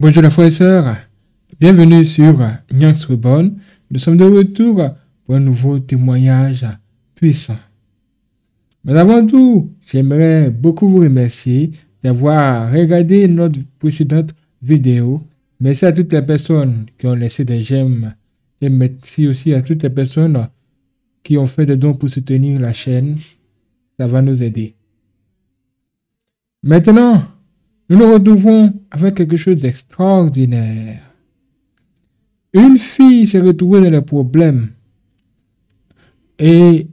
Bonjour les frères et sœurs, bienvenue sur Nyang's Reborn. Nous sommes de retour pour un nouveau témoignage puissant. Mais avant tout, j'aimerais beaucoup vous remercier d'avoir regardé notre précédente vidéo. Merci à toutes les personnes qui ont laissé des j'aime et merci aussi à toutes les personnes qui ont fait des dons pour soutenir la chaîne. Ça va nous aider. Maintenant, nous nous retrouvons avec quelque chose d'extraordinaire. Une fille s'est retrouvée dans les problèmes. Et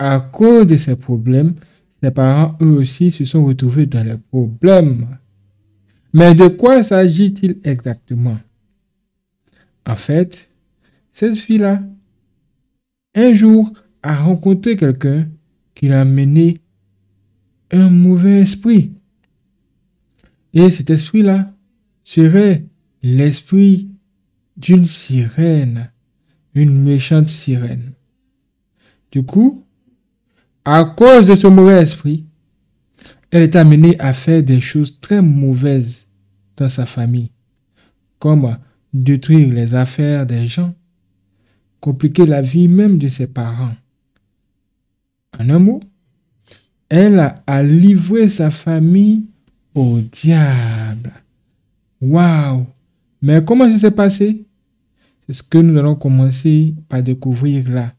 à cause de ces problèmes, ses parents, eux aussi, se sont retrouvés dans les problèmes. Mais de quoi s'agit-il exactement En fait, cette fille-là, un jour, a rencontré quelqu'un qui l'a mené un mauvais esprit. Et cet esprit-là serait l'esprit d'une sirène, une méchante sirène. Du coup, à cause de ce mauvais esprit, elle est amenée à faire des choses très mauvaises dans sa famille, comme détruire les affaires des gens, compliquer la vie même de ses parents. En un mot, elle a livré sa famille Oh diable. Waouh. Mais comment ça s'est passé C'est ce que nous allons commencer par découvrir là.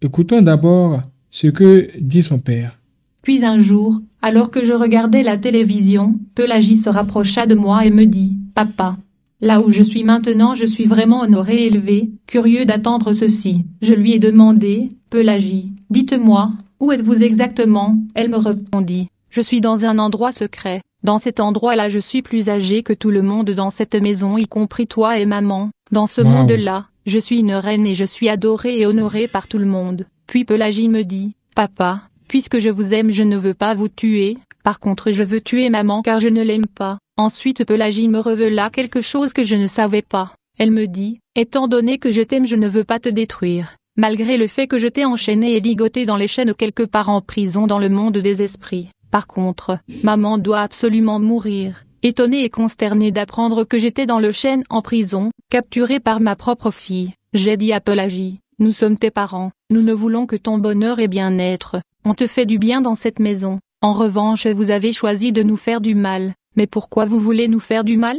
Écoutons d'abord ce que dit son père. Puis un jour, alors que je regardais la télévision, Pelagie se rapprocha de moi et me dit Papa, là où je suis maintenant, je suis vraiment honoré et élevé, curieux d'attendre ceci. Je lui ai demandé Pelagie, dites-moi, où êtes-vous exactement Elle me répondit Je suis dans un endroit secret, dans cet endroit-là je suis plus âgée que tout le monde dans cette maison y compris toi et maman. Dans ce monde-là, je suis une reine et je suis adorée et honorée par tout le monde. Puis Pelagie me dit, Papa, puisque je vous aime je ne veux pas vous tuer, par contre je veux tuer maman car je ne l'aime pas. Ensuite Pelagie me revela quelque chose que je ne savais pas. Elle me dit, étant donné que je t'aime je ne veux pas te détruire. Malgré le fait que je t'ai enchaîné et ligoté dans les chaînes quelque part en prison dans le monde des esprits, par contre, maman doit absolument mourir. Étonnée et consternée d'apprendre que j'étais dans le chêne en prison, capturée par ma propre fille, j'ai dit à Pelagie, nous sommes tes parents, nous ne voulons que ton bonheur et bien-être, on te fait du bien dans cette maison, en revanche vous avez choisi de nous faire du mal, mais pourquoi vous voulez nous faire du mal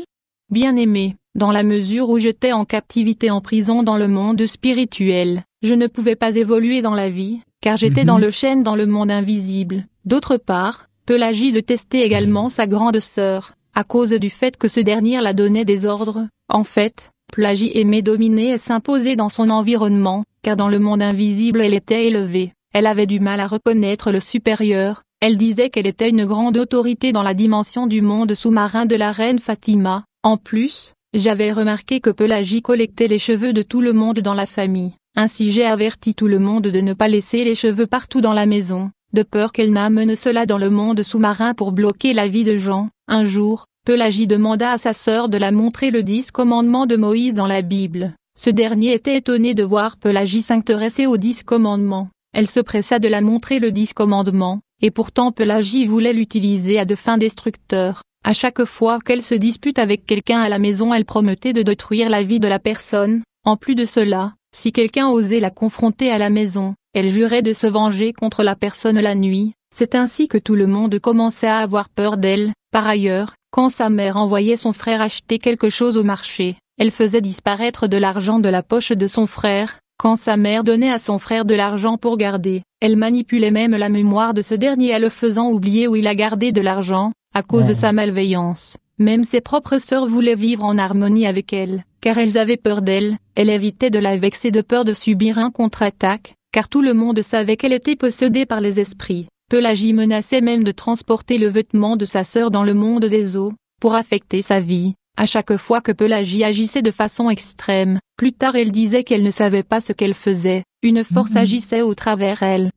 Bien aimé, dans la mesure où j'étais en captivité en prison dans le monde spirituel, je ne pouvais pas évoluer dans la vie, car j'étais dans mhm. le chêne dans le monde invisible. D'autre part, Pelagie de testait également sa grande sœur, à cause du fait que ce dernier la donnait des ordres. En fait, Pelagie aimait dominer et s'imposer dans son environnement, car dans le monde invisible elle était élevée. Elle avait du mal à reconnaître le supérieur, elle disait qu'elle était une grande autorité dans la dimension du monde sous-marin de la reine Fatima. En plus, j'avais remarqué que Pelagie collectait les cheveux de tout le monde dans la famille. Ainsi j'ai averti tout le monde de ne pas laisser les cheveux partout dans la maison, de peur qu'elle n'amène cela dans le monde sous-marin pour bloquer la vie de Jean. Un jour, Pelagie demanda à sa sœur de la montrer le dix commandements de Moïse dans la Bible. Ce dernier était étonné de voir Pelagie s'intéresser aux dix commandements. Elle se pressa de la montrer le dix commandement, et pourtant Pelagie voulait l'utiliser à de fins destructeurs. À chaque fois qu'elle se dispute avec quelqu'un à la maison elle promettait de détruire la vie de la personne. En plus de cela, si quelqu'un osait la confronter à la maison, elle jurait de se venger contre la personne la nuit, c'est ainsi que tout le monde commençait à avoir peur d'elle, par ailleurs, quand sa mère envoyait son frère acheter quelque chose au marché, elle faisait disparaître de l'argent de la poche de son frère, quand sa mère donnait à son frère de l'argent pour garder, elle manipulait même la mémoire de ce dernier en le faisant oublier où il a gardé de l'argent, à cause de sa malveillance. Même ses propres sœurs voulaient vivre en harmonie avec elle, car elles avaient peur d'elle, elle évitait de la vexer de peur de subir un contre-attaque, car tout le monde savait qu'elle était possédée par les esprits. Pelagie menaçait même de transporter le vêtement de sa sœur dans le monde des eaux, pour affecter sa vie. À chaque fois que Pelagie agissait de façon extrême, plus tard elle disait qu'elle ne savait pas ce qu'elle faisait, une force mhm. agissait au travers elle.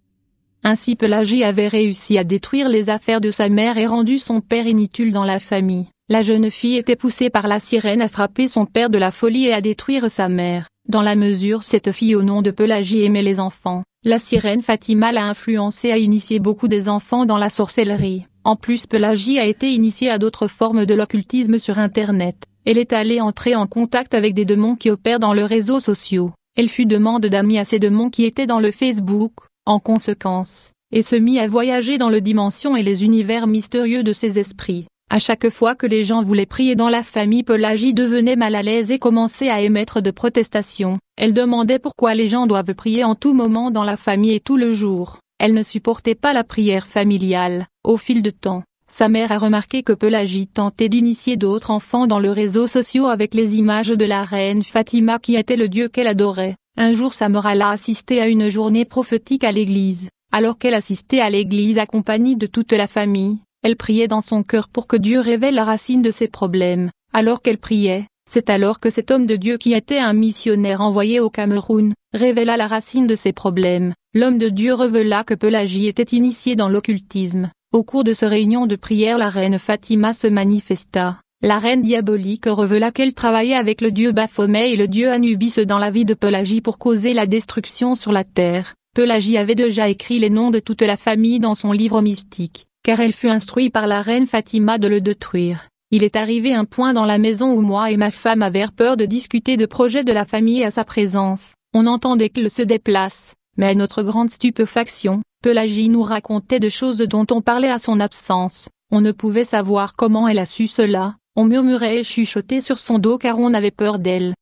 Ainsi Pelagie avait réussi à détruire les affaires de sa mère et rendu son père inutile dans la famille. La jeune fille était poussée par la sirène à frapper son père de la folie et à détruire sa mère. Dans la mesure cette fille au nom de Pelagie aimait les enfants, la sirène Fatima l'a influencée à initier beaucoup des enfants dans la sorcellerie. En plus Pelagie a été initiée à d'autres formes de l'occultisme sur Internet. Elle est allée entrer en contact avec des démons qui opèrent dans le réseau sociaux. Elle fut demande d'amis à ces démons qui étaient dans le Facebook, en conséquence, et se mit à voyager dans le dimension et les univers mystérieux de ces esprits. À chaque fois que les gens voulaient prier dans la famille Pelagie devenait mal à l'aise et commençait à émettre de protestations. Elle demandait pourquoi les gens doivent prier en tout moment dans la famille et tout le jour. Elle ne supportait pas la prière familiale. Au fil de temps, sa mère a remarqué que Pelagie tentait d'initier d'autres enfants dans le réseau sociaux avec les images de la reine Fatima qui était le dieu qu'elle adorait. Un jour mère a assisté à une journée prophétique à l'église. Alors qu'elle assistait à l'église accompagnée de toute la famille, elle priait dans son cœur pour que Dieu révèle la racine de ses problèmes. Alors qu'elle priait, c'est alors que cet homme de Dieu qui était un missionnaire envoyé au Cameroun, révéla la racine de ses problèmes. L'homme de Dieu révéla que Pelagie était initié dans l'occultisme. Au cours de ce réunion de prière la reine Fatima se manifesta. La reine diabolique révéla qu'elle travaillait avec le dieu Baphomet et le dieu Anubis dans la vie de Pelagie pour causer la destruction sur la terre. Pelagie avait déjà écrit les noms de toute la famille dans son livre mystique car elle fut instruite par la reine Fatima de le détruire. Il est arrivé un point dans la maison où moi et ma femme avaient peur de discuter de projets de la famille à sa présence. On entendait qu'elle se déplace, mais à notre grande stupéfaction, Pelagie nous racontait de choses dont on parlait à son absence. On ne pouvait savoir comment elle a su cela, on murmurait et chuchotait sur son dos car on avait peur d'elle.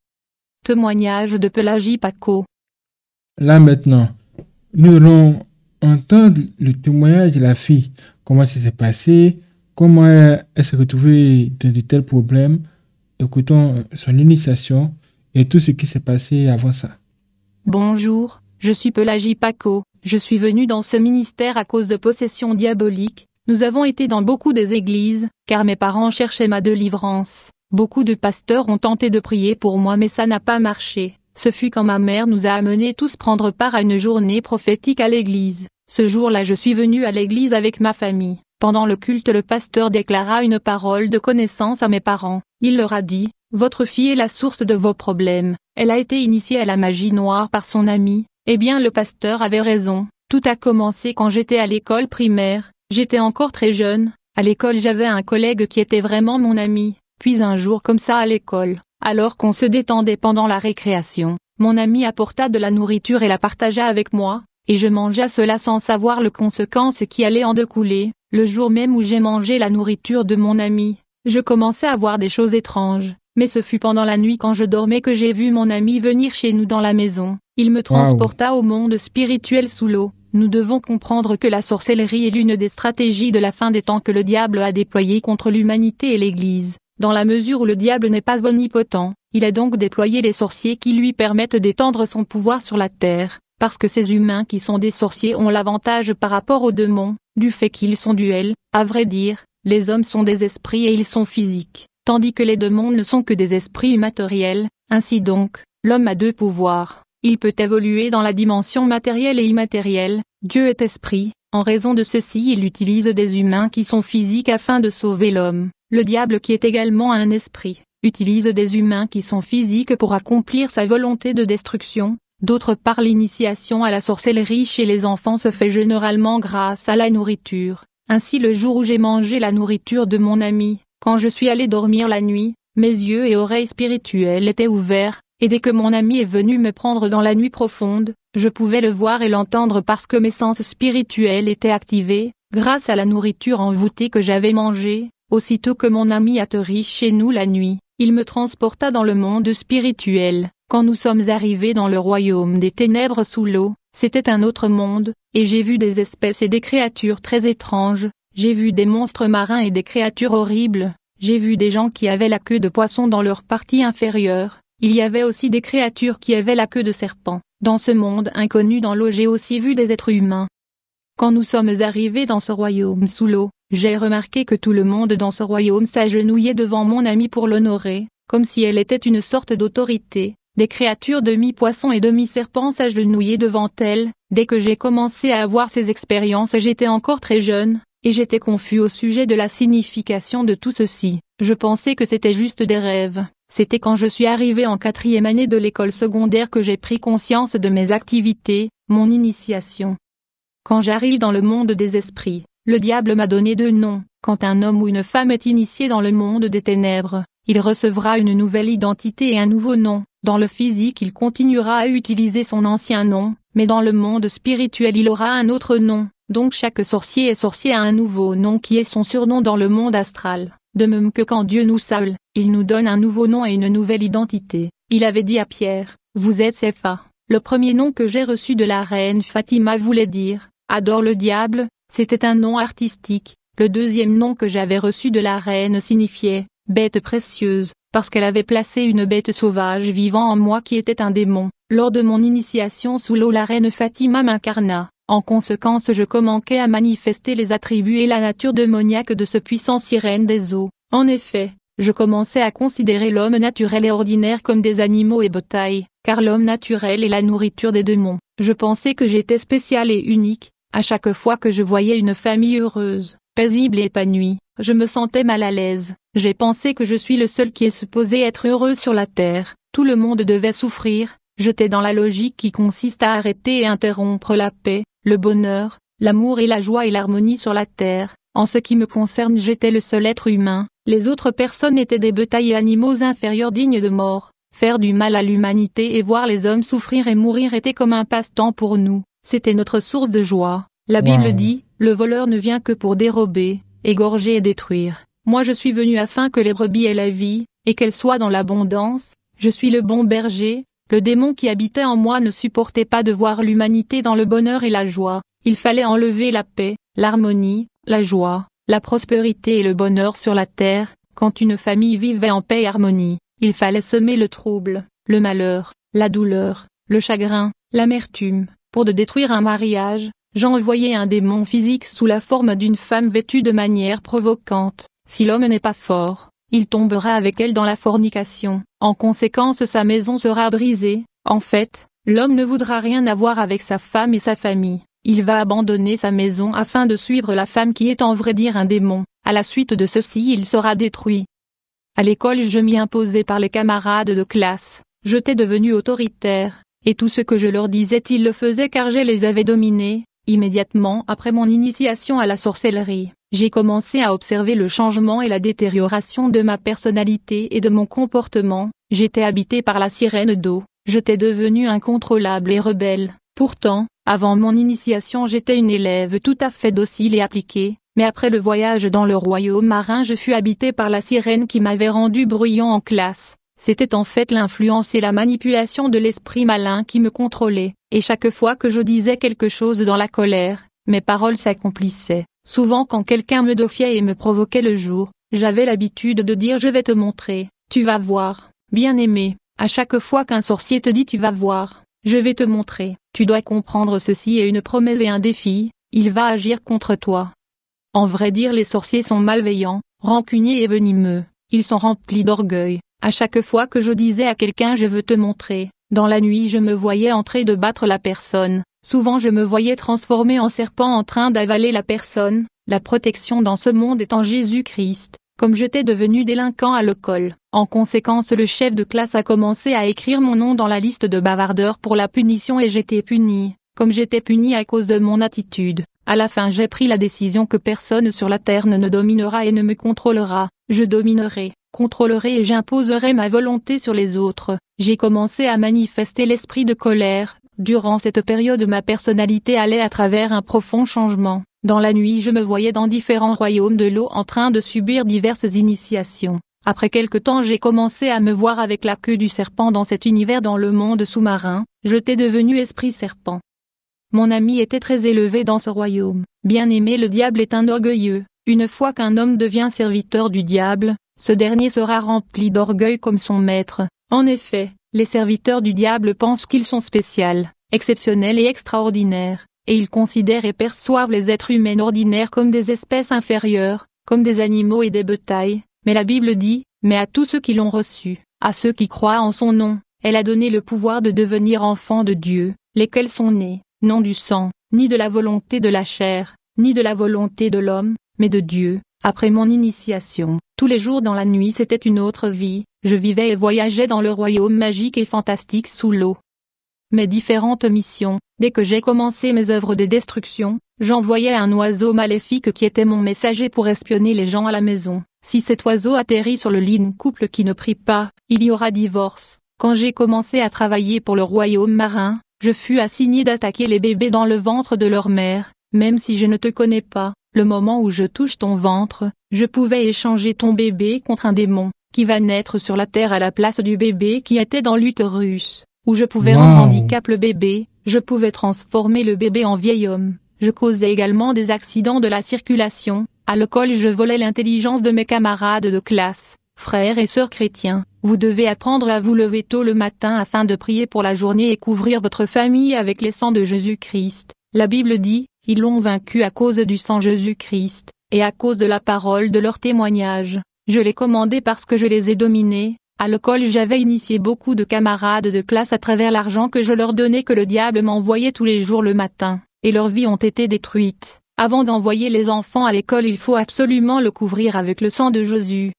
Témoignage de Pelagie Paco. Là maintenant, nous l'ont entendre le témoignage de la fille, comment ça s'est passé, comment elle, euh, s'est retrouvée dans de tels problèmes, écoutons euh, son initiation et tout ce qui s'est passé avant ça. Bonjour, je suis Pelagie Paco, je suis venue dans ce ministère à cause de possession diabolique. nous avons été dans beaucoup des églises, car mes parents cherchaient ma délivrance. Beaucoup de pasteurs ont tenté de prier pour moi mais ça n'a pas marché. Ce fut quand ma mère nous a amenés tous prendre part à une journée prophétique à l'église. Ce jour-là je suis venu à l'église avec ma famille. Pendant le culte le pasteur déclara une parole de connaissance à mes parents. Il leur a dit, Votre fille est la source de vos problèmes, elle a été initiée à la magie noire par son ami. Eh bien le pasteur avait raison, tout a commencé quand j'étais à l'école primaire, j'étais encore très jeune, à l'école j'avais un collègue qui était vraiment mon ami, puis un jour comme ça à l'école, alors qu'on se détendait pendant la récréation, mon ami apporta de la nourriture et la partagea avec moi, et je mangea cela sans savoir les conséquences qui allait en découler. Le jour même où j'ai mangé la nourriture de mon ami, je commençais à voir des choses étranges, mais ce fut pendant la nuit quand je dormais que j'ai vu mon ami venir chez nous dans la maison. Il me transporta au monde spirituel sous l'eau. Nous devons comprendre que la sorcellerie est l'une des stratégies de la fin des temps que le diable a déployé contre l'humanité et l'Église. Dans la mesure où le diable n'est pas omnipotent, il a donc déployé les sorciers qui lui permettent d'étendre son pouvoir sur la terre parce que ces humains qui sont des sorciers ont l'avantage par rapport aux démons, du fait qu'ils sont duels, à vrai dire, les hommes sont des esprits et ils sont physiques, tandis que les démons ne sont que des esprits immatériels, ainsi donc, l'homme a deux pouvoirs, il peut évoluer dans la dimension matérielle et immatérielle, Dieu est esprit, en raison de ceci il utilise des humains qui sont physiques afin de sauver l'homme, le diable qui est également un esprit, utilise des humains qui sont physiques pour accomplir sa volonté de destruction, D'autre part l'initiation à la sorcellerie chez les enfants se fait généralement grâce à la nourriture. Ainsi le jour où j'ai mangé la nourriture de mon ami, quand je suis allé dormir la nuit, mes yeux et oreilles spirituelles étaient ouverts, et dès que mon ami est venu me prendre dans la nuit profonde, je pouvais le voir et l'entendre parce que mes sens spirituels étaient activés, grâce à la nourriture envoûtée que j'avais mangée, aussitôt que mon ami atterrit chez nous la nuit, il me transporta dans le monde spirituel. Quand nous sommes arrivés dans le royaume des ténèbres sous l'eau, c'était un autre monde, et j'ai vu des espèces et des créatures très étranges, j'ai vu des monstres marins et des créatures horribles, j'ai vu des gens qui avaient la queue de poisson dans leur partie inférieure, il y avait aussi des créatures qui avaient la queue de serpent. Dans ce monde inconnu dans l'eau j'ai aussi vu des êtres humains. Quand nous sommes arrivés dans ce royaume sous l'eau, j'ai remarqué que tout le monde dans ce royaume s'agenouillait devant mon ami pour l'honorer, comme si elle était une sorte d'autorité, des créatures demi-poissons et demi-serpents s'agenouillaient devant elle. Dès que j'ai commencé à avoir ces expériences j'étais encore très jeune, et j'étais confus au sujet de la signification de tout ceci. Je pensais que c'était juste des rêves. C'était quand je suis arrivé en quatrième année de l'école secondaire que j'ai pris conscience de mes activités, mon initiation. Quand j'arrive dans le monde des esprits, le diable m'a donné deux noms. Quand un homme ou une femme est initié dans le monde des ténèbres, il recevra une nouvelle identité et un nouveau nom. Dans le physique il continuera à utiliser son ancien nom, mais dans le monde spirituel il aura un autre nom, donc chaque sorcier est sorcier a un nouveau nom qui est son surnom dans le monde astral, de même que quand Dieu nous saule, il nous donne un nouveau nom et une nouvelle identité. Il avait dit à Pierre, vous êtes Sepha. Le premier nom que j'ai reçu de la reine Fatima voulait dire, adore le diable, c'était un nom artistique. Le deuxième nom que j'avais reçu de la reine signifiait, bête précieuse, parce qu'elle avait placé une bête sauvage vivant en moi qui était un démon. Lors de mon initiation sous l'eau la reine Fatima m'incarna. En conséquence je commençais à manifester les attributs et la nature démoniaque de ce puissant sirène des eaux. En effet, je commençais à considérer l'homme naturel et ordinaire comme des animaux et bétail, car l'homme naturel est la nourriture des démons. Je pensais que j'étais spécial et unique, à chaque fois que je voyais une famille heureuse, paisible et épanouie, je me sentais mal à l'aise. J'ai pensé que je suis le seul qui est supposé être heureux sur la terre. Tout le monde devait souffrir. J'étais dans la logique qui consiste à arrêter et interrompre la paix, le bonheur, l'amour et la joie et l'harmonie sur la terre. En ce qui me concerne, j'étais le seul être humain. Les autres personnes étaient des bétails et animaux inférieurs dignes de mort. Faire du mal à l'humanité et voir les hommes souffrir et mourir était comme un passe-temps pour nous. C'était notre source de joie. La Bible dit, le voleur ne vient que pour dérober, égorger et détruire. Moi je suis venu afin que les brebis aient la vie, et qu'elles soient dans l'abondance, je suis le bon berger, le démon qui habitait en moi ne supportait pas de voir l'humanité dans le bonheur et la joie, il fallait enlever la paix, l'harmonie, la joie, la prospérité et le bonheur sur la terre, quand une famille vivait en paix et harmonie, il fallait semer le trouble, le malheur, la douleur, le chagrin, l'amertume, pour de détruire un mariage, j'envoyais un démon physique sous la forme d'une femme vêtue de manière provocante. Si l'homme n'est pas fort, il tombera avec elle dans la fornication. En conséquence sa maison sera brisée. En fait, l'homme ne voudra rien avoir avec sa femme et sa famille. Il va abandonner sa maison afin de suivre la femme qui est en vrai dire un démon. À la suite de ceci il sera détruit. À l'école je m'y imposais par les camarades de classe, j'étais devenu autoritaire, et tout ce que je leur disais ils le faisaient car je les avais dominés, Immédiatement après mon initiation à la sorcellerie, j'ai commencé à observer le changement et la détérioration de ma personnalité et de mon comportement, j'étais habité par la sirène d'eau, j'étais devenu incontrôlable et rebelle, pourtant, avant mon initiation j'étais une élève tout à fait docile et appliquée, mais après le voyage dans le royaume marin je fus habité par la sirène qui m'avait rendu bruyant en classe, c'était en fait l'influence et la manipulation de l'esprit malin qui me contrôlait, et chaque fois que je disais quelque chose dans la colère, mes paroles s'accomplissaient. Souvent quand quelqu'un me défiait et me provoquait le jour, j'avais l'habitude de dire je vais te montrer, tu vas voir, bien aimé, à chaque fois qu'un sorcier te dit tu vas voir, je vais te montrer, tu dois comprendre ceci est une promesse et un défi, il va agir contre toi. En vrai dire les sorciers sont malveillants, rancuniers et venimeux, ils sont remplis d'orgueil, à chaque fois que je disais à quelqu'un je veux te montrer, dans la nuit je me voyais entrer de battre la personne, souvent je me voyais transformé en serpent en train d'avaler la personne, la protection dans ce monde est en Jésus-Christ, comme j'étais devenu délinquant à l'école. En conséquence le chef de classe a commencé à écrire mon nom dans la liste de bavardeurs pour la punition et j'étais puni, comme j'étais puni à cause de mon attitude. À la fin j'ai pris la décision que personne sur la terre ne, me dominera et ne me contrôlera, je dominerai contrôlerai et j'imposerai ma volonté sur les autres. J'ai commencé à manifester l'esprit de colère. Durant cette période ma personnalité allait à travers un profond changement. Dans la nuit je me voyais dans différents royaumes de l'eau en train de subir diverses initiations. Après quelque temps j'ai commencé à me voir avec la queue du serpent dans cet univers dans le monde sous-marin, je t'ai devenu esprit serpent. Mon ami était très élevé dans ce royaume. Bien aimé le diable est un orgueilleux. Une fois qu'un homme devient serviteur du diable, ce dernier sera rempli d'orgueil comme son maître. En effet, les serviteurs du diable pensent qu'ils sont spéciaux, exceptionnels et extraordinaires, et ils considèrent et perçoivent les êtres humains ordinaires comme des espèces inférieures, comme des animaux et des bétails, Mais la Bible dit, mais à tous ceux qui l'ont reçu, à ceux qui croient en son nom, elle a donné le pouvoir de devenir enfants de Dieu, lesquels sont nés, non du sang, ni de la volonté de la chair, ni de la volonté de l'homme, mais de Dieu. Après mon initiation, tous les jours dans la nuit c'était une autre vie, je vivais et voyageais dans le royaume magique et fantastique sous l'eau. Mes différentes missions, dès que j'ai commencé mes œuvres de destruction, j'envoyais un oiseau maléfique qui était mon messager pour espionner les gens à la maison. Si cet oiseau atterrit sur le lit d'un couple qui ne prie pas, il y aura divorce. Quand j'ai commencé à travailler pour le royaume marin, je fus assigné d'attaquer les bébés dans le ventre de leur mère, même si je ne te connais pas, le moment où je touche ton ventre, je pouvais échanger ton bébé contre un démon, qui va naître sur la terre à la place du bébé qui était dans l'utérus, où je pouvais rendre handicap le bébé, je pouvais transformer le bébé en vieil homme. Je causais également des accidents de la circulation, à l'école je volais l'intelligence de mes camarades de classe, frères et sœurs chrétiens, vous devez apprendre à vous lever tôt le matin afin de prier pour la journée et couvrir votre famille avec les sangs de Jésus-Christ. La Bible dit, ils l'ont vaincu à cause du sang Jésus-Christ, et à cause de la parole de leur témoignage. Je les commandais parce que je les ai dominés. À l'école j'avais initié beaucoup de camarades de classe à travers l'argent que je leur donnais que le diable m'envoyait tous les jours le matin, et leurs vies ont été détruites. Avant d'envoyer les enfants à l'école il faut absolument le couvrir avec le sang de Jésus.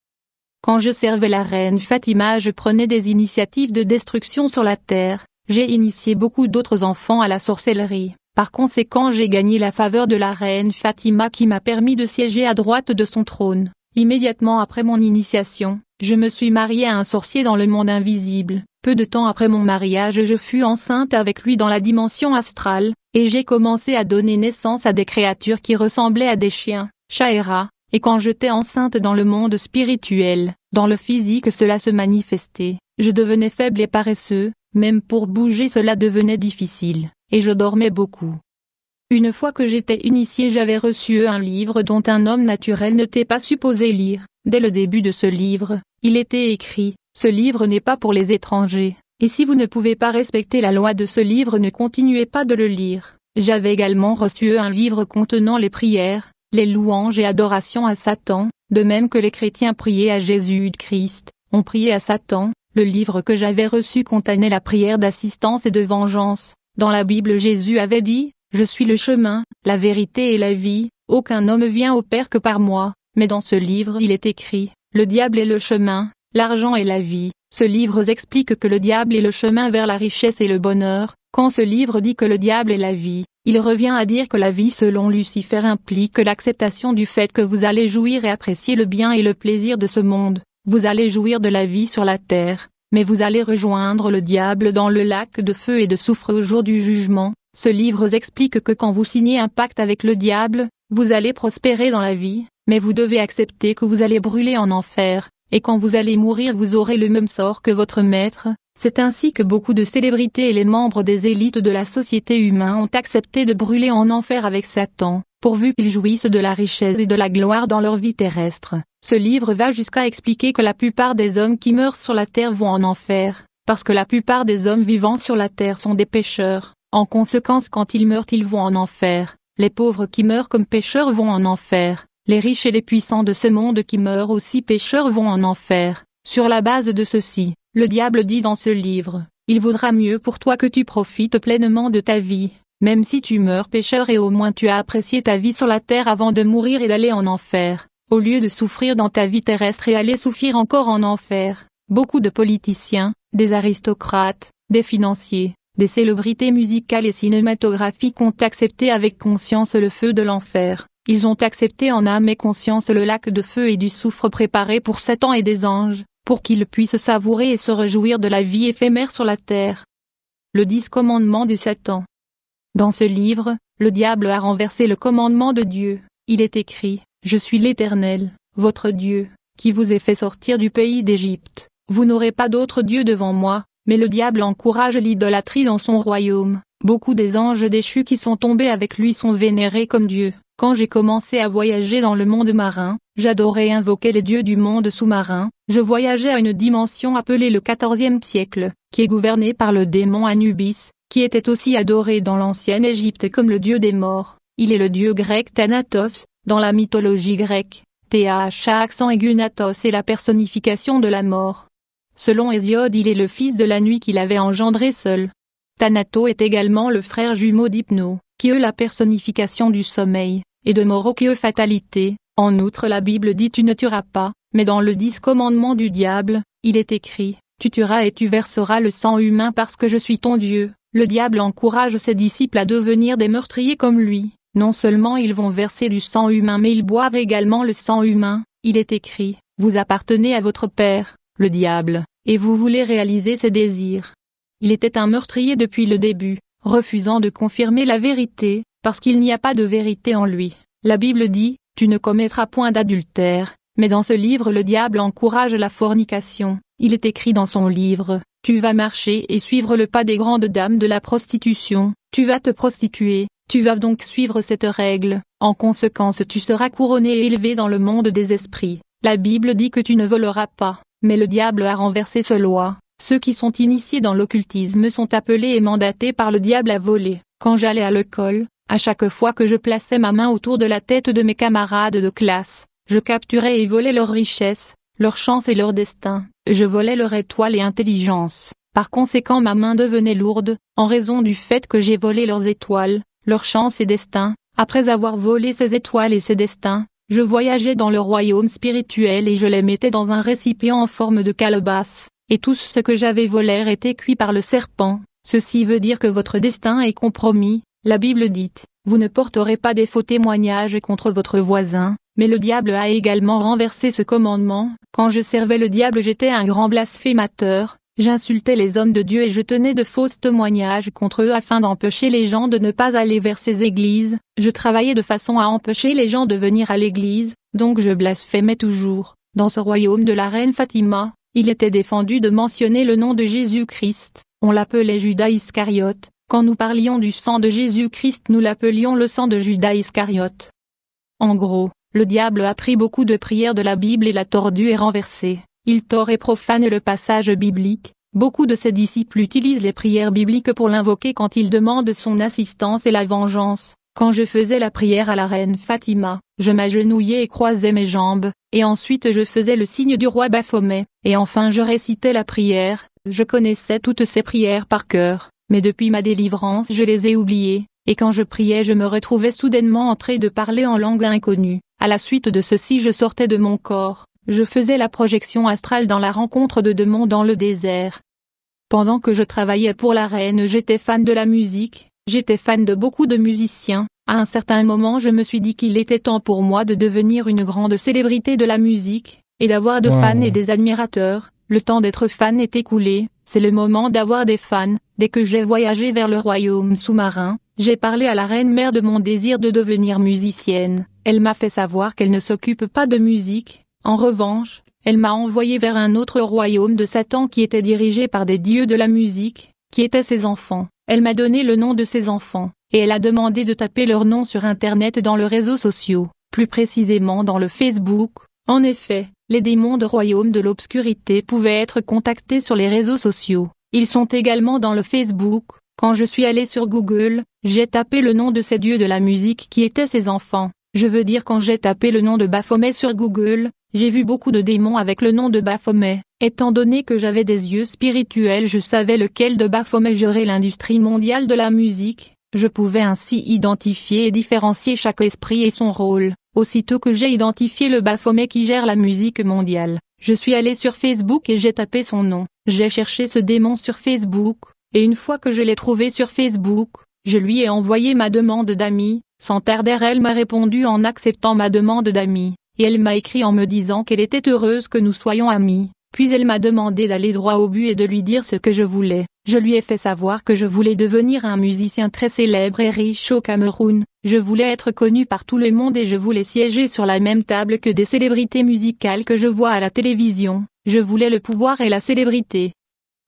Quand je servais la reine Fatima je prenais des initiatives de destruction sur la terre, j'ai initié beaucoup d'autres enfants à la sorcellerie. Par conséquent j'ai gagné la faveur de la reine Fatima qui m'a permis de siéger à droite de son trône. Immédiatement après mon initiation, je me suis mariée à un sorcier dans le monde invisible. Peu de temps après mon mariage je fus enceinte avec lui dans la dimension astrale, et j'ai commencé à donner naissance à des créatures qui ressemblaient à des chiens, Shaera. et quand j'étais enceinte dans le monde spirituel, dans le physique cela se manifestait, je devenais faible et paresseux, même pour bouger cela devenait difficile et je dormais beaucoup. Une fois que j'étais initié j'avais reçu un livre dont un homme naturel ne t'est pas supposé lire. Dès le début de ce livre, il était écrit, ce livre n'est pas pour les étrangers, et si vous ne pouvez pas respecter la loi de ce livre ne continuez pas de le lire. J'avais également reçu un livre contenant les prières, les louanges et adorations à Satan, de même que les chrétiens priaient à Jésus-Christ, ont prié à Satan, le livre que j'avais reçu contenait la prière d'assistance et de vengeance, dans la Bible Jésus avait dit, Je suis le chemin, la vérité et la vie, aucun homme vient au Père que par moi, mais dans ce livre il est écrit, Le diable est le chemin, l'argent est la vie. Ce livre explique que le diable est le chemin vers la richesse et le bonheur, quand ce livre dit que le diable est la vie, il revient à dire que la vie selon Lucifer implique l'acceptation du fait que vous allez jouir et apprécier le bien et le plaisir de ce monde, vous allez jouir de la vie sur la terre, mais vous allez rejoindre le diable dans le lac de feu et de soufre au jour du jugement. Ce livre explique que quand vous signez un pacte avec le diable, vous allez prospérer dans la vie, mais vous devez accepter que vous allez brûler en enfer, et quand vous allez mourir vous aurez le même sort que votre maître. C'est ainsi que beaucoup de célébrités et les membres des élites de la société humaine ont accepté de brûler en enfer avec Satan, pourvu qu'ils jouissent de la richesse et de la gloire dans leur vie terrestre. Ce livre va jusqu'à expliquer que la plupart des hommes qui meurent sur la Terre vont en enfer, parce que la plupart des hommes vivant sur la Terre sont des pécheurs, en conséquence quand ils meurent ils vont en enfer, les pauvres qui meurent comme pécheurs vont en enfer, les riches et les puissants de ce monde qui meurent aussi pécheurs vont en enfer. Sur la base de ceci, le diable dit dans ce livre, il vaudra mieux pour toi que tu profites pleinement de ta vie, même si tu meurs pécheur et au moins tu as apprécié ta vie sur la terre avant de mourir et d'aller en enfer. Au lieu de souffrir dans ta vie terrestre et aller souffrir encore en enfer, beaucoup de politiciens, des aristocrates, des financiers, des célébrités musicales et cinématographiques ont accepté avec conscience le feu de l'enfer. Ils ont accepté en âme et conscience le lac de feu et du soufre préparé pour Satan et des anges, pour qu'ils puissent savourer et se réjouir de la vie éphémère sur la terre. Le dix commandement du Satan. Dans ce livre, le diable a renversé le commandement de Dieu. Il est écrit je suis l'Éternel, votre Dieu, qui vous ai fait sortir du pays d'Égypte. Vous n'aurez pas d'autre Dieu devant moi, mais le diable encourage l'idolâtrie dans son royaume. Beaucoup des anges déchus qui sont tombés avec lui sont vénérés comme Dieu. Quand j'ai commencé à voyager dans le monde marin, j'adorais invoquer les dieux du monde sous-marin, je voyageais à une dimension appelée le 14e siècle, qui est gouvernée par le démon Anubis, qui était aussi adoré dans l'ancienne Égypte comme le dieu des morts. Il est le dieu grec Thanatos, dans la mythologie grecque, Théa accent et Gunatos est la personnification de la mort. Selon Hésiode il est le fils de la nuit qu'il avait engendré seul. Thanato est également le frère jumeau d'Hypno, qui eut la personnification du sommeil, et de Moro qui est fatalité. En outre la Bible dit tu ne tueras pas, mais dans le dix commandements du diable, il est écrit, tu tueras et tu verseras le sang humain parce que je suis ton Dieu. Le diable encourage ses disciples à devenir des meurtriers comme lui. Non seulement ils vont verser du sang humain mais ils boivent également le sang humain, il est écrit, vous appartenez à votre père, le diable, et vous voulez réaliser ses désirs. Il était un meurtrier depuis le début, refusant de confirmer la vérité, parce qu'il n'y a pas de vérité en lui. La Bible dit, tu ne commettras point d'adultère, mais dans ce livre le diable encourage la fornication. Il est écrit dans son livre, tu vas marcher et suivre le pas des grandes dames de la prostitution, tu vas te prostituer, tu vas donc suivre cette règle. En conséquence tu seras couronné et élevé dans le monde des esprits. La Bible dit que tu ne voleras pas, mais le diable a renversé ce loi. Ceux qui sont initiés dans l'occultisme sont appelés et mandatés par le diable à voler. Quand j'allais à l'école, à chaque fois que je plaçais ma main autour de la tête de mes camarades de classe, je capturais et volais leurs richesses, leurs chances et leur destin, je volais leur étoile et intelligence. Par conséquent ma main devenait lourde, en raison du fait que j'ai volé leurs étoiles, leur chance et destin, après avoir volé ses étoiles et ses destins, je voyageais dans le royaume spirituel et je les mettais dans un récipient en forme de calebasse, et tout ce que j'avais volé était cuit par le serpent, ceci veut dire que votre destin est compromis, la Bible dit, vous ne porterez pas des faux témoignages contre votre voisin, mais le diable a également renversé ce commandement, quand je servais le diable j'étais un grand blasphémateur, J'insultais les hommes de Dieu et je tenais de fausses témoignages contre eux afin d'empêcher les gens de ne pas aller vers ces églises, je travaillais de façon à empêcher les gens de venir à l'église, donc je blasphémais toujours. Dans ce royaume de la reine Fatima, il était défendu de mentionner le nom de Jésus-Christ, on l'appelait Judas Iscariote, quand nous parlions du sang de Jésus-Christ nous l'appelions le sang de Judas Iscariote. En gros, le diable a pris beaucoup de prières de la Bible et l'a tordu et renversé. Il tord et profane le passage biblique. Beaucoup de ses disciples utilisent les prières bibliques pour l'invoquer quand ils demandent son assistance et la vengeance. Quand je faisais la prière à la reine Fatima, je m'agenouillais et croisais mes jambes, et ensuite je faisais le signe du roi Baphomet, et enfin je récitais la prière, je connaissais toutes ces prières par cœur, mais depuis ma délivrance je les ai oubliées, et quand je priais je me retrouvais soudainement en train de parler en langue inconnue, à la suite de ceci je sortais de mon corps, je faisais la projection astrale dans la rencontre de deux mondes dans le désert. Pendant que je travaillais pour la reine j'étais fan de la musique, j'étais fan de beaucoup de musiciens, à un certain moment je me suis dit qu'il était temps pour moi de devenir une grande célébrité de la musique, et d'avoir de fans et des admirateurs, le temps d'être fan est écoulé, c'est le moment d'avoir des fans, dès que j'ai voyagé vers le royaume sous-marin, j'ai parlé à la reine mère de mon désir de devenir musicienne, elle m'a fait savoir qu'elle ne s'occupe pas de musique, en revanche, elle m'a envoyé vers un autre royaume de Satan qui était dirigé par des dieux de la musique, qui étaient ses enfants. Elle m'a donné le nom de ses enfants, et elle a demandé de taper leur nom sur Internet dans le réseau sociaux, plus précisément dans le Facebook. En effet, les démons de royaume de l'obscurité pouvaient être contactés sur les réseaux sociaux. Ils sont également dans le Facebook. Quand je suis allé sur Google, j'ai tapé le nom de ces dieux de la musique qui étaient ses enfants. Je veux dire quand j'ai tapé le nom de Baphomet sur Google, j'ai vu beaucoup de démons avec le nom de Baphomet. Étant donné que j'avais des yeux spirituels, je savais lequel de Baphomet gérait l'industrie mondiale de la musique. Je pouvais ainsi identifier et différencier chaque esprit et son rôle. Aussitôt que j'ai identifié le Baphomet qui gère la musique mondiale, je suis allé sur Facebook et j'ai tapé son nom. J'ai cherché ce démon sur Facebook, et une fois que je l'ai trouvé sur Facebook, je lui ai envoyé ma demande d'ami. Sans tarder, elle m'a répondu en acceptant ma demande d'ami et elle m'a écrit en me disant qu'elle était heureuse que nous soyons amis, puis elle m'a demandé d'aller droit au but et de lui dire ce que je voulais. Je lui ai fait savoir que je voulais devenir un musicien très célèbre et riche au Cameroun, je voulais être connu par tout le monde et je voulais siéger sur la même table que des célébrités musicales que je vois à la télévision, je voulais le pouvoir et la célébrité.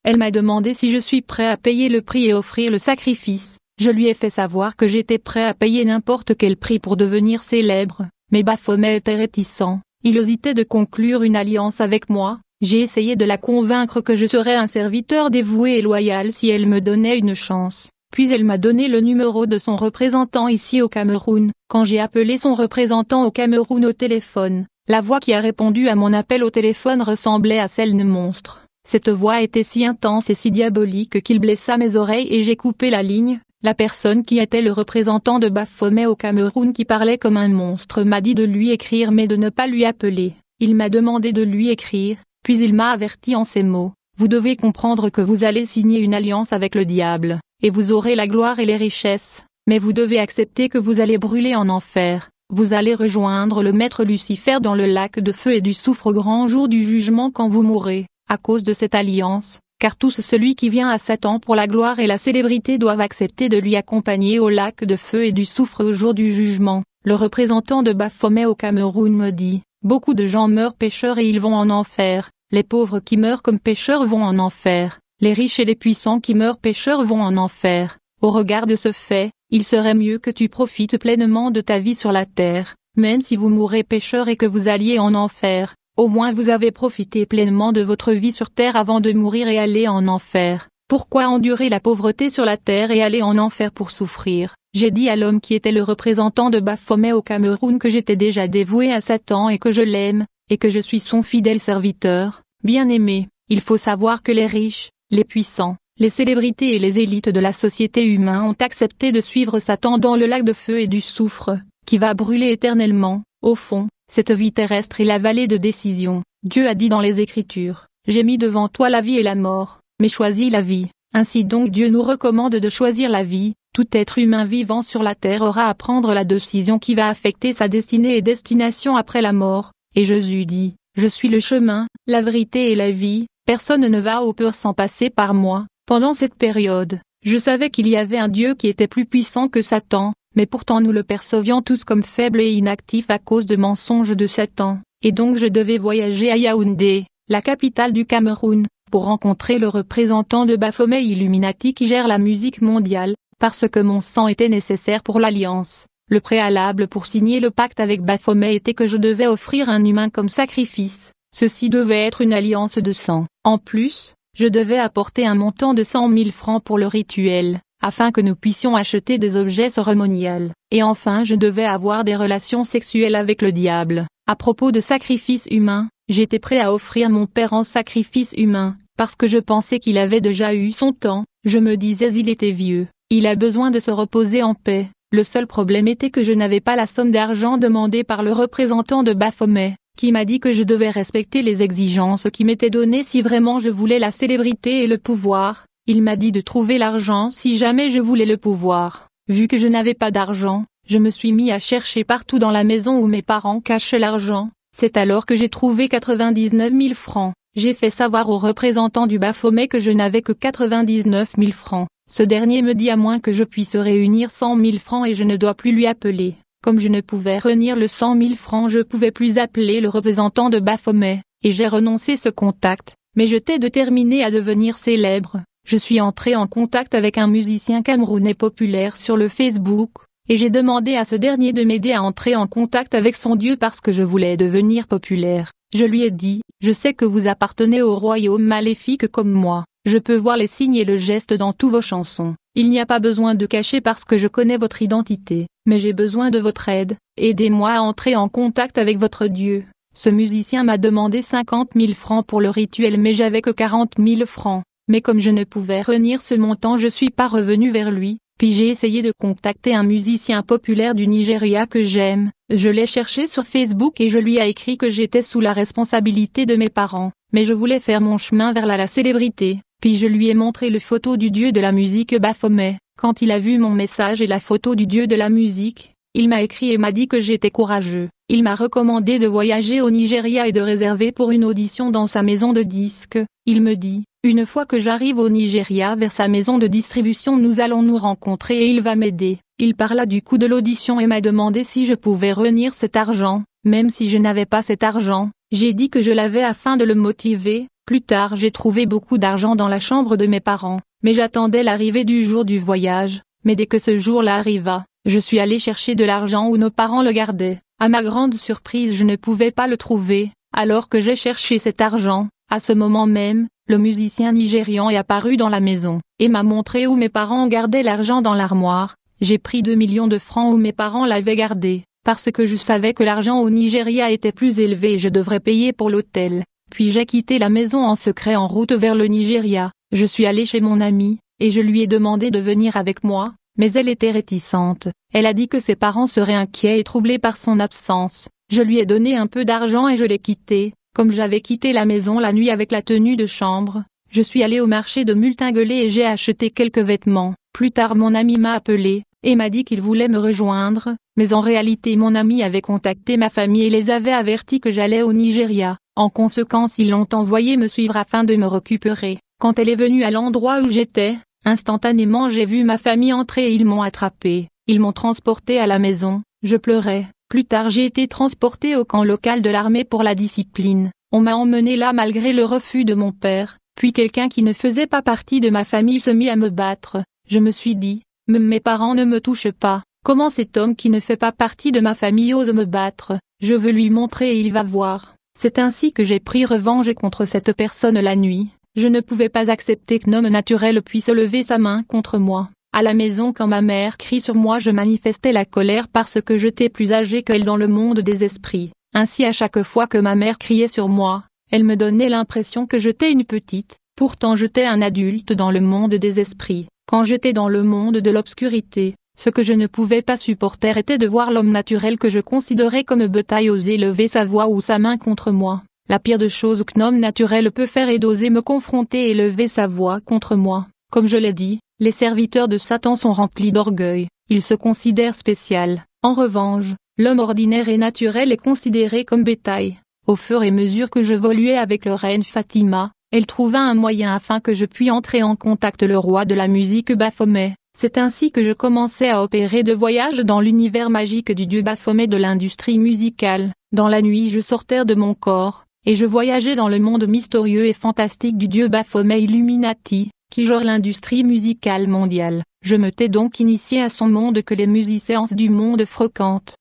Elle m'a demandé si je suis prêt à payer le prix et offrir le sacrifice. Je lui ai fait savoir que j'étais prêt à payer n'importe quel prix pour devenir célèbre, mais Baphomet était réticent, il hésitait de conclure une alliance avec moi, j'ai essayé de la convaincre que je serais un serviteur dévoué et loyal si elle me donnait une chance. Puis elle m'a donné le numéro de son représentant ici au Cameroun. Quand j'ai appelé son représentant au Cameroun au téléphone, la voix qui a répondu à mon appel au téléphone ressemblait à celle de monstre. Cette voix était si intense et si diabolique qu'il blessa mes oreilles et j'ai coupé la ligne, la personne qui était le représentant de Baphomet au Cameroun qui parlait comme un monstre m'a dit de lui écrire mais de ne pas lui appeler. Il m'a demandé de lui écrire, puis il m'a averti en ces mots. Vous devez comprendre que vous allez signer une alliance avec le diable, et vous aurez la gloire et les richesses, mais vous devez accepter que vous allez brûler en enfer. Vous allez rejoindre le maître Lucifer dans le lac de feu et du soufre au grand jour du jugement quand vous mourrez. À cause de cette alliance, car tous celui qui vient à Satan pour la gloire et la célébrité doivent accepter de lui accompagner au lac de feu et du soufre au jour du jugement. Le représentant de Baphomet au Cameroun me dit, beaucoup de gens meurent pécheurs et ils vont en enfer, les pauvres qui meurent comme pécheurs vont en enfer, les riches et les puissants qui meurent pécheurs vont en enfer. Au regard de ce fait, il serait mieux que tu profites pleinement de ta vie sur la terre, même si vous mourrez pécheurs et que vous alliez en enfer, au moins vous avez profité pleinement de votre vie sur terre avant de mourir et aller en enfer. Pourquoi endurer la pauvreté sur la terre et aller en enfer pour souffrir J'ai dit à l'homme qui était le représentant de Baphomet au Cameroun que j'étais déjà dévoué à Satan et que je l'aime, et que je suis son fidèle serviteur. Bien-aimé, il faut savoir que les riches, les puissants, les célébrités et les élites de la société humaine ont accepté de suivre Satan dans le lac de feu et du soufre, qui va brûler éternellement, au fond, cette vie terrestre est la vallée de décision. Dieu a dit dans les Écritures, J'ai mis devant toi la vie et la mort, mais choisis la vie. Ainsi donc Dieu nous recommande de choisir la vie, tout être humain vivant sur la terre aura à prendre la décision qui va affecter sa destinée et destination après la mort, et Jésus dit, Je suis le chemin, la vérité et la vie, personne ne va au peur sans passer par moi. Pendant cette période, je savais qu'il y avait un Dieu qui était plus puissant que Satan, mais pourtant nous le percevions tous comme faible et inactif à cause de mensonges de Satan, et donc je devais voyager à Yaoundé, la capitale du Cameroun, pour rencontrer le représentant de Baphomet Illuminati qui gère la musique mondiale, parce que mon sang était nécessaire pour l'alliance. Le préalable pour signer le pacte avec Baphomet était que je devais offrir un humain comme sacrifice, ceci devait être une alliance de sang. En plus, je devais apporter un montant de cent mille francs pour le rituel afin que nous puissions acheter des objets cérémoniels, Et enfin je devais avoir des relations sexuelles avec le diable. À propos de sacrifice humain, j'étais prêt à offrir mon père en sacrifice humain, parce que je pensais qu'il avait déjà eu son temps, je me disais il était vieux, il a besoin de se reposer en paix. Le seul problème était que je n'avais pas la somme d'argent demandée par le représentant de Baphomet, qui m'a dit que je devais respecter les exigences qui m'étaient données si vraiment je voulais la célébrité et le pouvoir, il m'a dit de trouver l'argent si jamais je voulais le pouvoir. Vu que je n'avais pas d'argent, je me suis mis à chercher partout dans la maison où mes parents cachent l'argent. C'est alors que j'ai trouvé 99 000 francs. J'ai fait savoir au représentant du Baphomet que je n'avais que 99 000 francs. Ce dernier me dit à moins que je puisse réunir 100 000 francs et je ne dois plus lui appeler. Comme je ne pouvais réunir le 100 000 francs, je pouvais plus appeler le représentant de Baphomet, et j'ai renoncé ce contact, mais j'étais déterminé à devenir célèbre. Je suis entré en contact avec un musicien camerounais populaire sur le Facebook, et j'ai demandé à ce dernier de m'aider à entrer en contact avec son Dieu parce que je voulais devenir populaire. Je lui ai dit, je sais que vous appartenez au royaume maléfique comme moi, je peux voir les signes et le geste dans tous vos chansons. Il n'y a pas besoin de cacher parce que je connais votre identité, mais j'ai besoin de votre aide, aidez-moi à entrer en contact avec votre Dieu. Ce musicien m'a demandé 50 000 francs pour le rituel mais j'avais que 40 000 francs mais comme je ne pouvais retenir ce montant je suis pas revenu vers lui, puis j'ai essayé de contacter un musicien populaire du Nigeria que j'aime, je l'ai cherché sur Facebook et je lui ai écrit que j'étais sous la responsabilité de mes parents, mais je voulais faire mon chemin vers la, la célébrité, puis je lui ai montré le photo du dieu de la musique Baphomet, quand il a vu mon message et la photo du dieu de la musique, il m'a écrit et m'a dit que j'étais courageux. Il m'a recommandé de voyager au Nigeria et de réserver pour une audition dans sa maison de disques. Il me dit, une fois que j'arrive au Nigeria vers sa maison de distribution nous allons nous rencontrer et il va m'aider. Il parla du coup de l'audition et m'a demandé si je pouvais revenir cet argent, même si je n'avais pas cet argent, j'ai dit que je l'avais afin de le motiver, plus tard j'ai trouvé beaucoup d'argent dans la chambre de mes parents, mais j'attendais l'arrivée du jour du voyage, mais dès que ce jour-là arriva, je suis allé chercher de l'argent où nos parents le gardaient, à ma grande surprise je ne pouvais pas le trouver, alors que j'ai cherché cet argent, à ce moment même, le musicien nigérian est apparu dans la maison et m'a montré où mes parents gardaient l'argent dans l'armoire. J'ai pris 2 millions de francs où mes parents l'avaient gardé, parce que je savais que l'argent au Nigeria était plus élevé et je devrais payer pour l'hôtel. Puis j'ai quitté la maison en secret en route vers le Nigeria. Je suis allé chez mon ami et je lui ai demandé de venir avec moi, mais elle était réticente. Elle a dit que ses parents seraient inquiets et troublés par son absence. Je lui ai donné un peu d'argent et je l'ai quitté. Comme j'avais quitté la maison la nuit avec la tenue de chambre, je suis allé au marché de Multinguelé et j'ai acheté quelques vêtements. Plus tard mon ami m'a appelé, et m'a dit qu'il voulait me rejoindre, mais en réalité mon ami avait contacté ma famille et les avait avertis que j'allais au Nigeria. En conséquence ils l'ont envoyé me suivre afin de me récupérer. Quand elle est venue à l'endroit où j'étais, instantanément j'ai vu ma famille entrer et ils m'ont attrapé. Ils m'ont transporté à la maison, je pleurais, plus tard j'ai été transporté au camp local de l'armée pour la discipline. On m'a emmené là malgré le refus de mon père, puis quelqu'un qui ne faisait pas partie de ma famille se mit à me battre. Je me suis dit, mes parents ne me touchent pas. Comment cet homme qui ne fait pas partie de ma famille ose me battre Je veux lui montrer et il va voir. C'est ainsi que j'ai pris revanche contre cette personne la nuit. Je ne pouvais pas accepter qu'un homme naturel puisse lever sa main contre moi. À la maison quand ma mère crie sur moi je manifestais la colère parce que j'étais plus âgée qu'elle dans le monde des esprits. Ainsi à chaque fois que ma mère criait sur moi, elle me donnait l'impression que j'étais une petite, pourtant j'étais un adulte dans le monde des esprits. Quand j'étais dans le monde de l'obscurité, ce que je ne pouvais pas supporter était de voir l'homme naturel que je considérais comme bétail oser lever sa voix ou sa main contre moi. La pire de choses qu'un homme naturel peut faire est d'oser me confronter et lever sa voix contre moi. Comme je l'ai dit, les serviteurs de Satan sont remplis d'orgueil, ils se considèrent spécial. En revanche, l'homme ordinaire et naturel est considéré comme bétail. Au fur et mesure que je voluais avec le reine Fatima, elle trouva un moyen afin que je puis entrer en contact le roi de la musique Baphomet. C'est ainsi que je commençais à opérer de voyages dans l'univers magique du dieu Baphomet de l'industrie musicale. Dans la nuit je sortais de mon corps, et je voyageais dans le monde mystérieux et fantastique du dieu Baphomet Illuminati qui gère l'industrie musicale mondiale. Je me tais donc initié à son monde que les musiciens du monde fréquentent.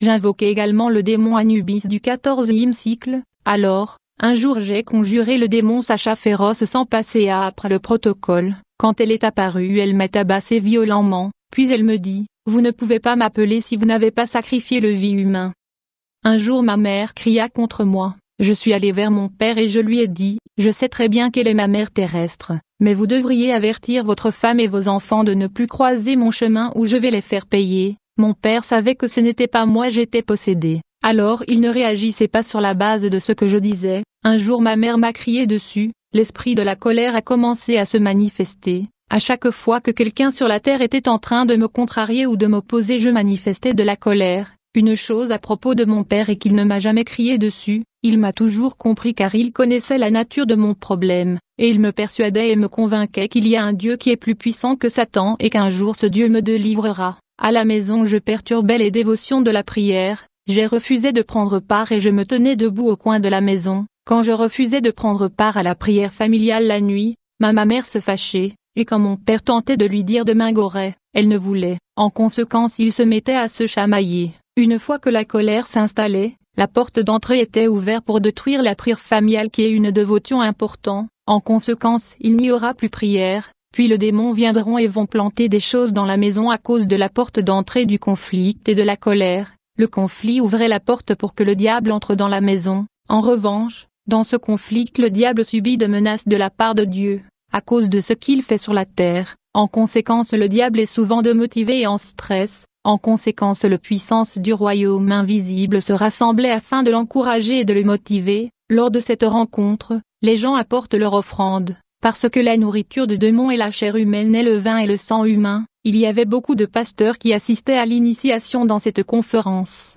J'invoquais également le démon Anubis du quatorzième cycle, alors, un jour j'ai conjuré le démon Sacha féroce sans passer à après le protocole, quand elle est apparue elle m'a tabassé violemment, puis elle me dit, vous ne pouvez pas m'appeler si vous n'avez pas sacrifié le vie humain. Un jour ma mère cria contre moi, je suis allé vers mon père et je lui ai dit, je sais très bien qu'elle est ma mère terrestre, mais vous devriez avertir votre femme et vos enfants de ne plus croiser mon chemin ou je vais les faire payer. Mon père savait que ce n'était pas moi j'étais possédé. Alors il ne réagissait pas sur la base de ce que je disais. Un jour ma mère m'a crié dessus, l'esprit de la colère a commencé à se manifester. À chaque fois que quelqu'un sur la terre était en train de me contrarier ou de m'opposer je manifestais de la colère, une chose à propos de mon père est qu'il ne m'a jamais crié dessus, il m'a toujours compris car il connaissait la nature de mon problème, et il me persuadait et me convainquait qu'il y a un Dieu qui est plus puissant que Satan et qu'un jour ce Dieu me délivrera. À la maison je perturbais les dévotions de la prière, j'ai refusé de prendre part et je me tenais debout au coin de la maison. Quand je refusais de prendre part à la prière familiale la nuit, ma, mère se fâchait, et quand mon père tentait de lui dire de m'ingorer, elle ne voulait. En conséquence il se mettait à se chamailler. Une fois que la colère s'installait, la porte d'entrée était ouverte pour détruire la prière familiale qui est une devotion importante, en conséquence il n'y aura plus prière, puis le démon viendront et vont planter des choses dans la maison à cause de la porte d'entrée du conflit et de la colère. Le conflit ouvrait la porte pour que le diable entre dans la maison. En revanche, dans ce conflit le diable subit de menaces de la part de Dieu, à cause de ce qu'il fait sur la terre. En conséquence le diable est souvent démotivé et en stress, en conséquence le puissance du royaume invisible se rassemblait afin de l'encourager et de le motiver. Lors de cette rencontre, les gens apportent leur offrande, parce que la nourriture de démons et la chair humaine est le vin et le sang humain, il y avait beaucoup de pasteurs qui assistaient à l'initiation dans cette conférence.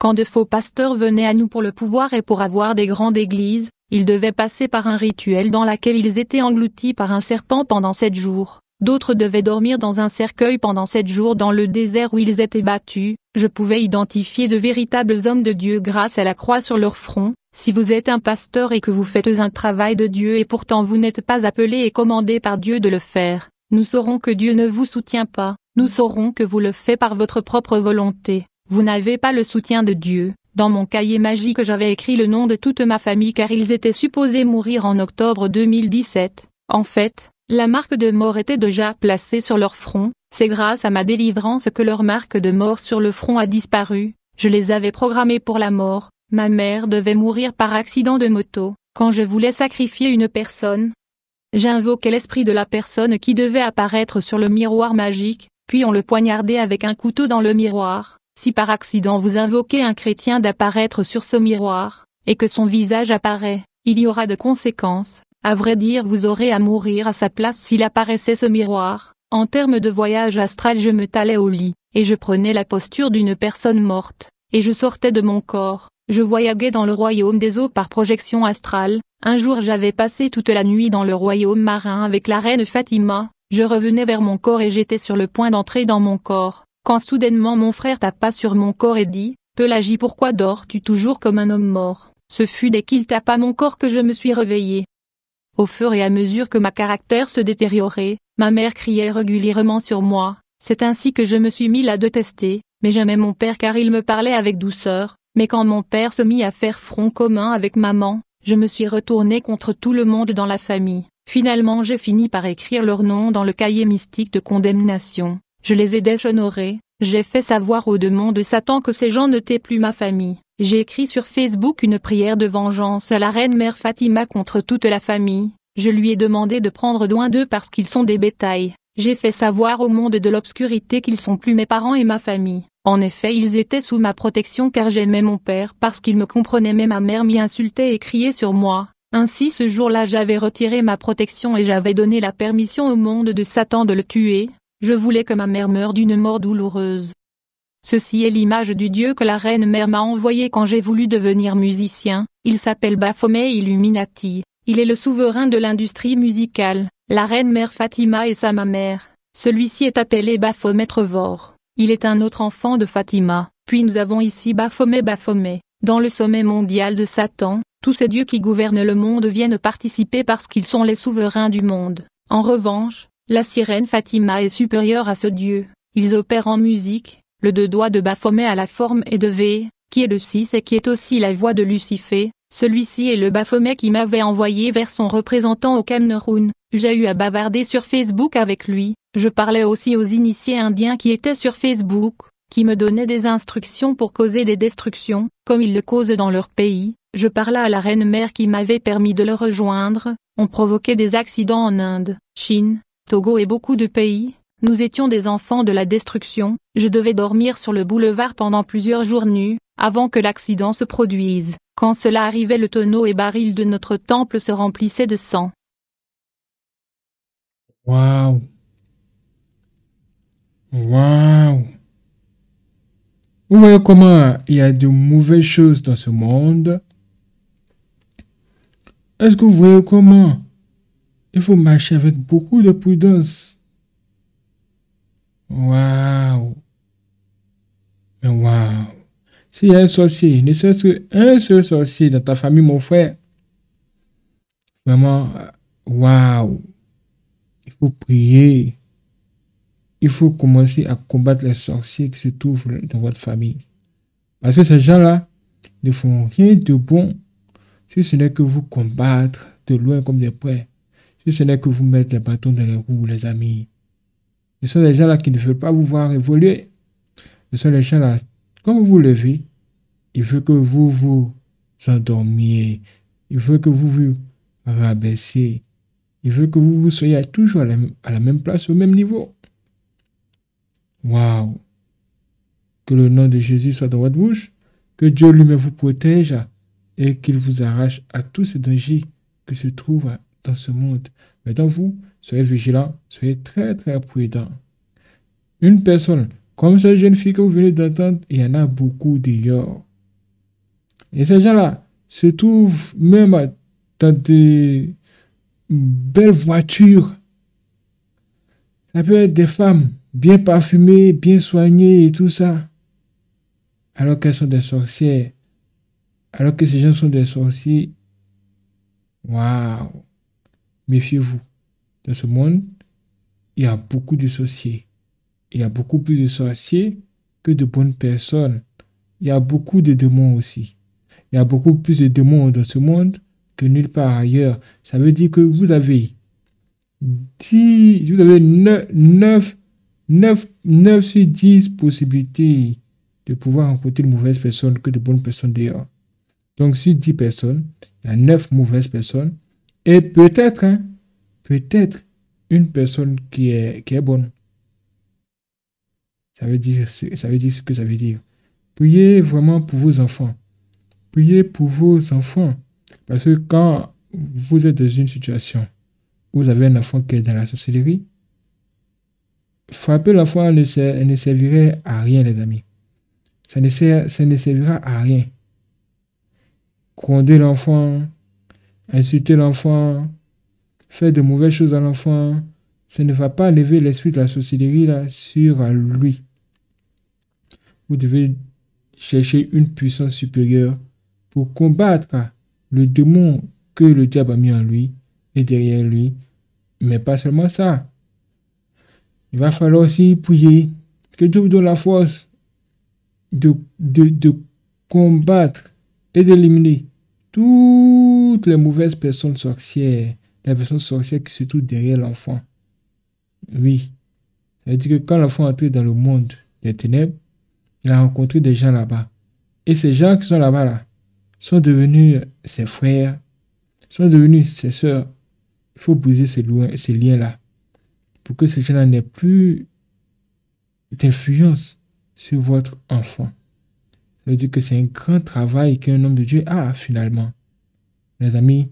Quand de faux pasteurs venaient à nous pour le pouvoir et pour avoir des grandes églises, ils devaient passer par un rituel dans lequel ils étaient engloutis par un serpent pendant sept jours. D'autres devaient dormir dans un cercueil pendant sept jours dans le désert où ils étaient battus. Je pouvais identifier de véritables hommes de Dieu grâce à la croix sur leur front. Si vous êtes un pasteur et que vous faites un travail de Dieu et pourtant vous n'êtes pas appelé et commandé par Dieu de le faire, nous saurons que Dieu ne vous soutient pas, nous saurons que vous le faites par votre propre volonté. Vous n'avez pas le soutien de Dieu. Dans mon cahier magique j'avais écrit le nom de toute ma famille car ils étaient supposés mourir en octobre 2017. En fait, la marque de mort était déjà placée sur leur front, c'est grâce à ma délivrance que leur marque de mort sur le front a disparu, je les avais programmés pour la mort, ma mère devait mourir par accident de moto, quand je voulais sacrifier une personne. J'invoquais l'esprit de la personne qui devait apparaître sur le miroir magique, puis on le poignardait avec un couteau dans le miroir. Si par accident vous invoquez un chrétien d'apparaître sur ce miroir, et que son visage apparaît, il y aura de conséquences. À vrai dire vous aurez à mourir à sa place s'il apparaissait ce miroir. En termes de voyage astral je me talais au lit, et je prenais la posture d'une personne morte, et je sortais de mon corps, je voyaguais dans le royaume des eaux par projection astrale, un jour j'avais passé toute la nuit dans le royaume marin avec la reine Fatima, je revenais vers mon corps et j'étais sur le point d'entrer dans mon corps, quand soudainement mon frère tapa sur mon corps et dit, Pelagie pourquoi dors-tu toujours comme un homme mort Ce fut dès qu'il tapa mon corps que je me suis réveillé, au fur et à mesure que ma caractère se détériorait, ma mère criait régulièrement sur moi, c'est ainsi que je me suis mis à détester, mais j'aimais mon père car il me parlait avec douceur, mais quand mon père se mit à faire front commun avec maman, je me suis retourné contre tout le monde dans la famille. Finalement j'ai fini par écrire leur nom dans le cahier mystique de condamnation, je les ai déshonorés, j'ai fait savoir aux deux de Satan que ces gens n'étaient plus ma famille. J'ai écrit sur Facebook une prière de vengeance à la reine mère Fatima contre toute la famille. Je lui ai demandé de prendre loin d'eux parce qu'ils sont des bétails. J'ai fait savoir au monde de l'obscurité qu'ils sont plus mes parents et ma famille. En effet, ils étaient sous ma protection car j'aimais mon père parce qu'il me comprenait mais ma mère m'y insultait et criait sur moi. Ainsi ce jour-là j'avais retiré ma protection et j'avais donné la permission au monde de Satan de le tuer. Je voulais que ma mère meure d'une mort douloureuse. Ceci est l'image du dieu que la reine mère m'a envoyé quand j'ai voulu devenir musicien, il s'appelle Baphomet Illuminati, il est le souverain de l'industrie musicale, la reine mère Fatima est sa mère, celui-ci est appelé Baphomet Trevor, il est un autre enfant de Fatima, puis nous avons ici Baphomet Baphomet, dans le sommet mondial de Satan, tous ces dieux qui gouvernent le monde viennent participer parce qu'ils sont les souverains du monde. En revanche, la sirène Fatima est supérieure à ce dieu, ils opèrent en musique, le deux doigts de Baphomet à la forme et de V, qui est le 6 et qui est aussi la voix de Lucifer, celui-ci est le Baphomet qui m'avait envoyé vers son représentant au Cameroun, j'ai eu à bavarder sur Facebook avec lui, je parlais aussi aux initiés indiens qui étaient sur Facebook, qui me donnaient des instructions pour causer des destructions, comme ils le causent dans leur pays, je parlais à la reine-mère qui m'avait permis de le rejoindre, on provoquait des accidents en Inde, Chine, Togo et beaucoup de pays, nous étions des enfants de la destruction, je devais dormir sur le boulevard pendant plusieurs jours nus, avant que l'accident se produise. Quand cela arrivait le tonneau et baril de notre temple se remplissaient de sang. Waouh Waouh Vous voyez comment il y a de mauvaises choses dans ce monde Est-ce que vous voyez comment Il faut marcher avec beaucoup de prudence. Waouh. Mais waouh. S'il y a un sorcier, ne serait-ce qu'un seul sorcier dans ta famille, mon frère, vraiment, waouh. Il faut prier. Il faut commencer à combattre les sorciers qui se trouvent dans votre famille. Parce que ces gens-là ne font rien de bon si ce n'est que vous combattre de loin comme des prêts, si ce n'est que vous mettre les bâtons dans les roues, les amis. Ce sont les gens-là qui ne veulent pas vous voir évoluer. Ce sont les gens-là, quand vous vous levez, il veut que vous vous endormiez. Il veut que vous vous rabaissiez. Il veut que vous, vous soyez toujours à la, même place, au même niveau. Waouh! Que le nom de Jésus soit dans votre bouche. Que Dieu lui-même vous protège et qu'il vous arrache à tous ces dangers qui se trouvent dans ce monde. Mais dans vous, Soyez vigilant, soyez très très prudents Une personne, comme cette jeune fille que vous venez d'entendre, il y en a beaucoup d'ailleurs. Et ces gens-là se trouvent même dans des belles voitures. Ça peut être des femmes bien parfumées, bien soignées et tout ça. Alors qu'elles sont des sorcières. Alors que ces gens sont des sorciers. Waouh! Méfiez-vous. Dans ce monde, il y a beaucoup de sorciers. Il y a beaucoup plus de sorciers que de bonnes personnes. Il y a beaucoup de démons aussi. Il y a beaucoup plus de démons dans ce monde que nulle part ailleurs. Ça veut dire que vous avez 10, vous avez 9, 9, 9, sur 10 possibilités de pouvoir rencontrer de mauvaises personnes que de bonnes personnes d'ailleurs. Donc, sur 10 personnes, il y a 9 mauvaises personnes. Et peut-être, un. Hein, peut-être une personne qui est, qui est bonne. Ça veut, dire, ça veut dire ce que ça veut dire. Priez vraiment pour vos enfants. Priez pour vos enfants. Parce que quand vous êtes dans une situation où vous avez un enfant qui est dans la sorcellerie, frapper l'enfant ne, ne servirait à rien, les amis. Ça ne, ça ne servira à rien. Gronder l'enfant, insulter l'enfant, faire de mauvaises choses à l'enfant, ça ne va pas lever l'esprit de la sorcellerie là, sur lui. Vous devez chercher une puissance supérieure pour combattre le démon que le diable a mis en lui et derrière lui. Mais pas seulement ça. Il va falloir aussi prier. Que Dieu vous donne la force de, de combattre et d'éliminer toutes les mauvaises personnes sorcières la personne sorcière qui se trouve derrière l'enfant. Oui. Ça veut dire que quand l'enfant est entré dans le monde des ténèbres, il a rencontré des gens là-bas. Et ces gens qui sont là-bas, là, sont devenus ses frères, sont devenus ses sœurs. Il faut briser ces, ces liens-là pour que ces gens-là n'aient plus d'influence sur votre enfant. Ça veut dire que c'est un grand travail qu'un homme de Dieu a finalement. Mes amis,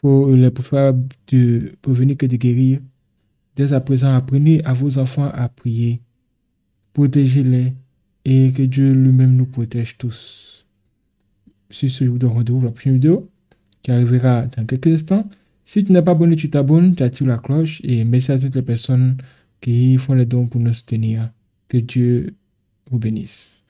pour il pouvoir de prévenir que de guérir. Dès à présent, apprenez à vos enfants à prier. Protégez-les et que Dieu lui-même nous protège tous. Sur ce, je vous donne rendez-vous pour la prochaine vidéo qui arrivera dans quelques instants. Si tu n'es pas abonné, tu t'abonnes, tu actives la cloche et merci à toutes les personnes qui font les dons pour nous soutenir. Que Dieu vous bénisse.